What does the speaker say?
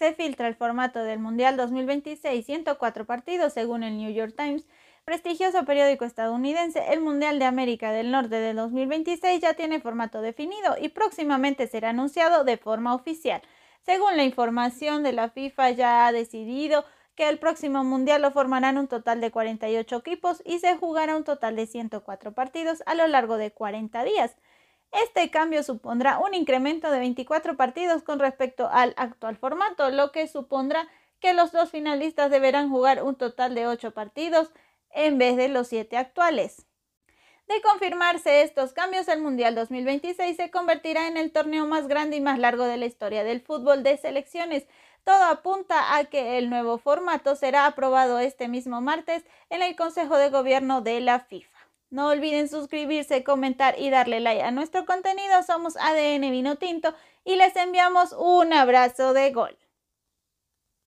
se filtra el formato del Mundial 2026, 104 partidos según el New York Times. Prestigioso periódico estadounidense, el Mundial de América del Norte de 2026 ya tiene formato definido y próximamente será anunciado de forma oficial. Según la información de la FIFA, ya ha decidido que el próximo mundial lo formarán un total de 48 equipos y se jugará un total de 104 partidos a lo largo de 40 días. Este cambio supondrá un incremento de 24 partidos con respecto al actual formato, lo que supondrá que los dos finalistas deberán jugar un total de 8 partidos en vez de los 7 actuales. De confirmarse estos cambios, el Mundial 2026 se convertirá en el torneo más grande y más largo de la historia del fútbol de selecciones. Todo apunta a que el nuevo formato será aprobado este mismo martes en el Consejo de Gobierno de la FIFA. No olviden suscribirse, comentar y darle like a nuestro contenido. Somos ADN Vino Tinto y les enviamos un abrazo de gol.